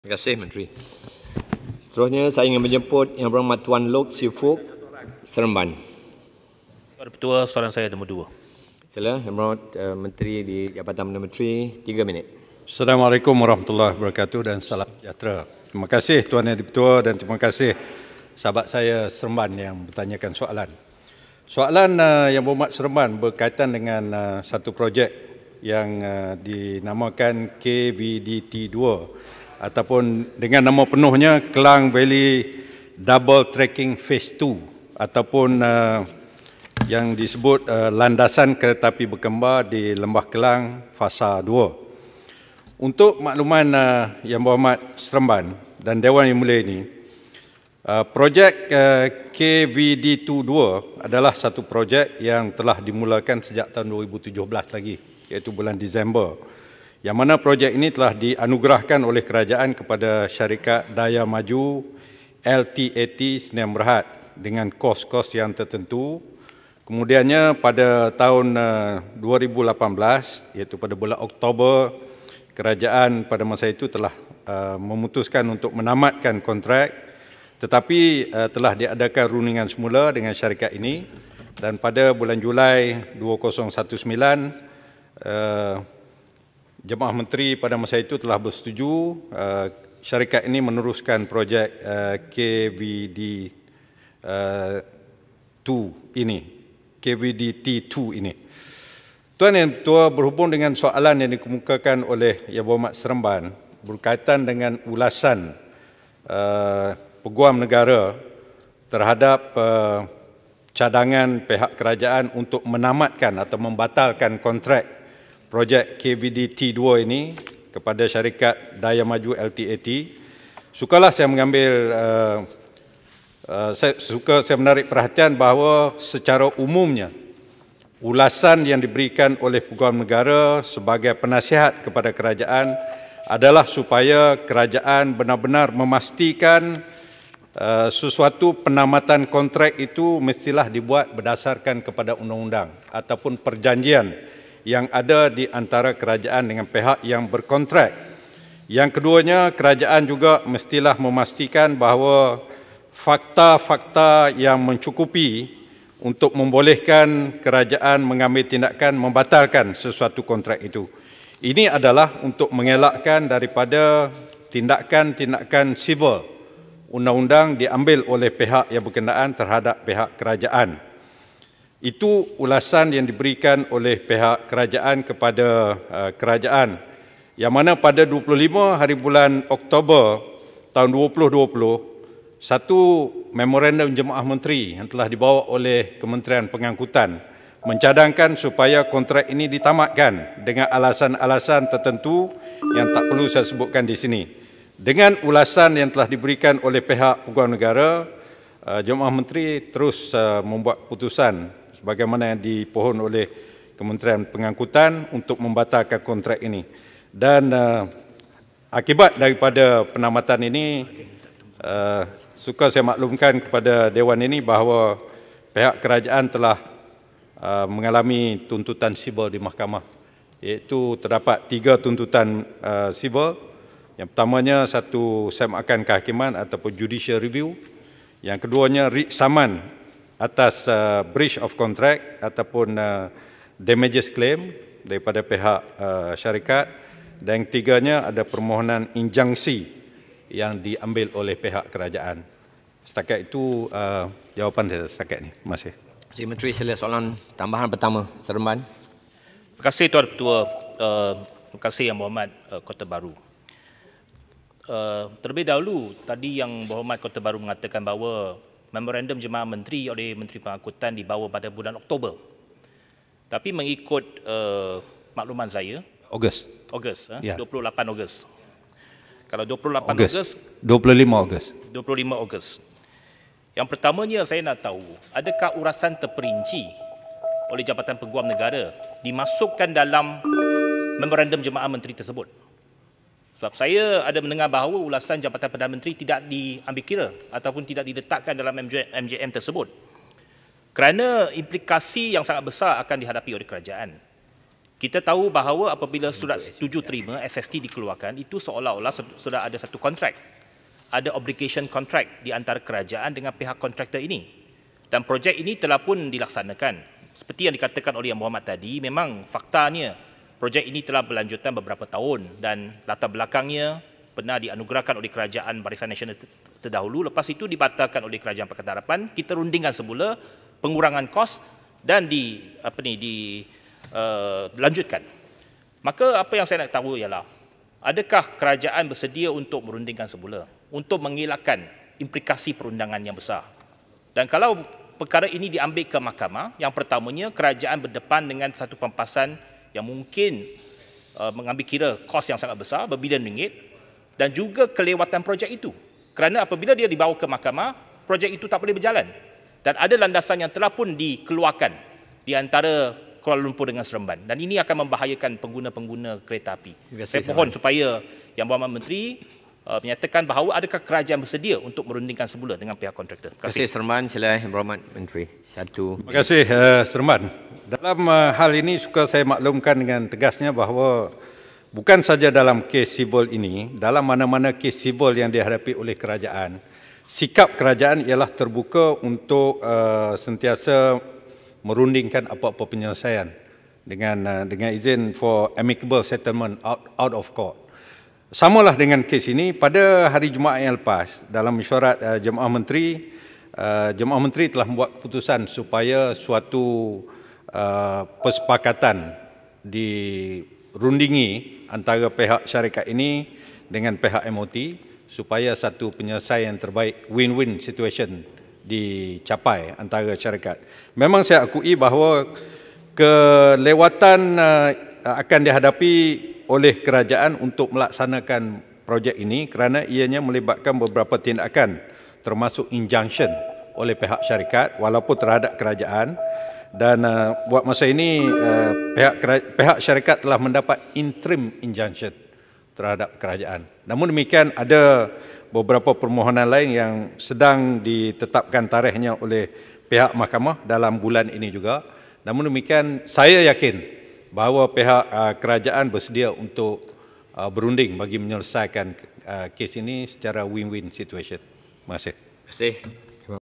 Terima kasih Menteri. Seterusnya saya ingin menjemput Yang Berhormat Tuan Lok Sifuk Seremban. Tuan Ketua, soalan saya nombor dua. Sila, Yang Berhormat uh, Menteri di Jabatan Perdana Menteri, tiga minit. Assalamualaikum warahmatullahi wabarakatuh dan salam sejahtera. Terima kasih Tuan Yang Ketua dan terima kasih sahabat saya Seremban yang bertanyakan soalan. Soalan uh, Yang Berhormat Seremban berkaitan dengan uh, satu projek yang uh, dinamakan KVDT2 ataupun dengan nama penuhnya Kelang Valley Double Tracking Phase 2 ataupun uh, yang disebut uh, landasan kereta api berkembar di Lembah Kelang Fasa 2. Untuk makluman uh, Yang Berhormat Seremban dan Dewan Yang Mulia ini, uh, projek uh, KVD22 adalah satu projek yang telah dimulakan sejak tahun 2017 lagi iaitu bulan Disember yang mana projek ini telah dianugerahkan oleh kerajaan kepada syarikat Daya Maju LTAT Senem Berhad dengan kos-kos yang tertentu. Kemudiannya pada tahun 2018 eh, iaitu pada bulan Oktober kerajaan pada masa itu telah eh, memutuskan untuk menamatkan kontrak tetapi eh, telah diadakan runingan semula dengan syarikat ini dan pada bulan Julai 2019 Jemaah Menteri pada masa itu telah bersetuju uh, syarikat ini meneruskan projek uh, eh, KVD uh, eh, 2 ini. KVD T2 ini. Tuan yang tua berhubung dengan soalan yang dikemukakan oleh Yang Berhormat Seremban berkaitan dengan ulasan uh, peguam negara terhadap uh, cadangan pihak kerajaan untuk menamatkan atau membatalkan kontrak projek KVDT2 ini kepada syarikat Daya Maju LTAT. Sukalah saya mengambil uh, uh, saya suka saya menarik perhatian bahawa secara umumnya ulasan yang diberikan oleh peguam negara sebagai penasihat kepada kerajaan adalah supaya kerajaan benar-benar memastikan uh, sesuatu penamatan kontrak itu mestilah dibuat berdasarkan kepada undang-undang ataupun perjanjian yang ada di antara kerajaan dengan pihak yang berkontrak. Yang keduanya, kerajaan juga mestilah memastikan bahawa fakta-fakta yang mencukupi untuk membolehkan kerajaan mengambil tindakan membatalkan sesuatu kontrak itu. Ini adalah untuk mengelakkan daripada tindakan-tindakan civil undang-undang diambil oleh pihak yang berkenaan terhadap pihak kerajaan. Itu ulasan yang diberikan oleh pihak kerajaan kepada uh, kerajaan yang mana pada 25 hari bulan Oktober tahun 2020 satu memorandum jemaah menteri yang telah dibawa oleh Kementerian Pengangkutan mencadangkan supaya kontrak ini ditamatkan dengan alasan-alasan tertentu yang tak perlu saya sebutkan di sini. Dengan ulasan yang telah diberikan oleh pihak Peguam Negara, uh, Jemaah Menteri terus uh, membuat putusan sebagaimana yang dipohon oleh Kementerian Pengangkutan untuk membatalkan kontrak ini. Dan uh, akibat daripada penamatan ini, uh, suka saya maklumkan kepada Dewan ini bahawa pihak kerajaan telah uh, mengalami tuntutan sibol di mahkamah. Iaitu terdapat tiga tuntutan uh, Yang pertamanya satu semakan kehakiman ataupun judicial review. Yang keduanya saman atas uh, breach of contract ataupun uh, damages claim daripada pihak uh, syarikat dan tiganya ada permohonan injunksi yang diambil oleh pihak kerajaan. Setakat itu uh, jawapan saya setakat ini. Terima kasih. Cik Menteri, sila soalan tambahan pertama. Seremban. Terima kasih Tuan Ketua. Uh, terima kasih Yang Berhormat uh, Kota Baru. Uh, terlebih dahulu, tadi Yang Berhormat Kota Baru mengatakan bahawa memorandum jemaah menteri oleh Menteri Pengangkutan dibawa pada bulan Oktober. Tapi mengikut uh, makluman saya, Ogos. Ogos, eh? ya. 28 Ogos. Kalau 28 Ogos, 25 Ogos. 25 Ogos. Yang pertamanya saya nak tahu, adakah urasan terperinci oleh Jabatan Peguam Negara dimasukkan dalam memorandum jemaah menteri tersebut? Sebab saya ada mendengar bahawa ulasan Jabatan Perdana Menteri tidak diambil kira ataupun tidak diletakkan dalam MJM tersebut. Kerana implikasi yang sangat besar akan dihadapi oleh kerajaan. Kita tahu bahawa apabila surat setuju ya. terima SST dikeluarkan itu seolah-olah sudah ada satu kontrak. Ada obligation contract di antara kerajaan dengan pihak kontraktor ini. Dan projek ini telah pun dilaksanakan. Seperti yang dikatakan oleh Yang Muhammad tadi, memang faktanya Projek ini telah berlanjutan beberapa tahun dan latar belakangnya pernah dianugerahkan oleh Kerajaan Barisan Nasional terdahulu. Lepas itu dibatalkan oleh Kerajaan Pakatan Harapan. Kita rundingkan semula pengurangan kos dan di apa ni dilanjutkan. Eh, uh, Maka apa yang saya nak tahu ialah adakah kerajaan bersedia untuk merundingkan semula untuk mengelakkan implikasi perundangan yang besar. Dan kalau perkara ini diambil ke mahkamah, yang pertamanya kerajaan berdepan dengan satu pampasan yang mungkin uh, mengambil kira kos yang sangat besar berbilion ringgit dan juga kelewatan projek itu kerana apabila dia dibawa ke mahkamah projek itu tak boleh berjalan dan ada landasan yang telah pun dikeluarkan di antara Kuala Lumpur dengan Seremban dan ini akan membahayakan pengguna-pengguna kereta api. Saya mohon supaya Yang Berhormat Menteri uh, menyatakan bahawa adakah kerajaan bersedia untuk merundingkan semula dengan pihak kontraktor. Terima kasih Serman, sila Ibrahim Menteri. Satu. Terima kasih uh, Serman. Dalam uh, hal ini suka saya maklumkan dengan tegasnya bahawa bukan saja dalam kes sibol ini, dalam mana-mana kes sibol yang dihadapi oleh kerajaan, sikap kerajaan ialah terbuka untuk uh, sentiasa merundingkan apa-apa penyelesaian dengan uh, dengan izin for amicable settlement out, out of court samalah dengan kes ini pada hari Jumaat yang lepas dalam mesyuarat uh, jemaah menteri uh, jemaah menteri telah membuat keputusan supaya suatu uh, eh, persepakatan dirundingi antara pihak syarikat ini dengan pihak MOT supaya satu penyelesaian terbaik win-win situation dicapai antara syarikat. Memang saya akui bahawa kelewatan uh, akan dihadapi oleh kerajaan untuk melaksanakan projek ini kerana ianya melibatkan beberapa tindakan termasuk injunction oleh pihak syarikat walaupun terhadap kerajaan dan uh, buat masa ini uh, pihak pihak syarikat telah mendapat interim injunction terhadap kerajaan namun demikian ada beberapa permohonan lain yang sedang ditetapkan tarikhnya oleh pihak mahkamah dalam bulan ini juga namun demikian saya yakin bahawa pihak uh, kerajaan bersedia untuk uh, berunding bagi menyelesaikan uh, kes ini secara win-win situation. Terima kasih. Terima kasih.